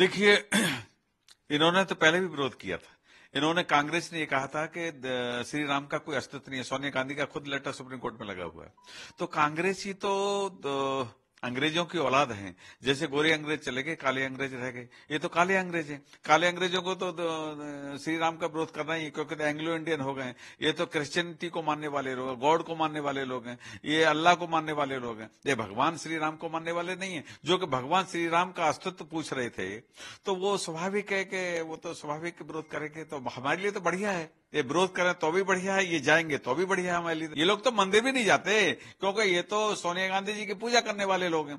देखिए इन्होंने तो पहले भी विरोध किया था इन्होंने कांग्रेस ने यह कहा था कि श्री राम का कोई अस्तित्व नहीं है सोनिया गांधी का खुद लेटर सुप्रीम कोर्ट में लगा हुआ है तो कांग्रेस ही तो अंग्रेजों की औलाद हैं जैसे गोरे अंग्रेज चले गए काले अंग्रेज रह गए ये तो काले अंग्रेज हैं काले अंग्रेजों को तो, तो श्री राम का विरोध करना ही क्योंकि तो एंग्लो इंडियन हो गए ये तो क्रिश्चियनिटी को मानने वाले लोग गॉड को मानने वाले लोग हैं ये अल्लाह को मानने वाले लोग हैं ये भगवान श्री राम को मानने वाले नहीं है जो कि भगवान श्री राम का अस्तित्व पूछ रहे थे तो वो स्वाभाविक है कि वो तो स्वाभाविक विरोध करेंगे तो हमारे लिए तो बढ़िया है ये विरोध करें तो भी बढ़िया है ये जाएंगे तो भी बढ़िया है हमारे लिए ये लोग तो मंदिर भी नहीं जाते क्योंकि ये तो सोनिया गांधी जी की पूजा करने वाले लोग हैं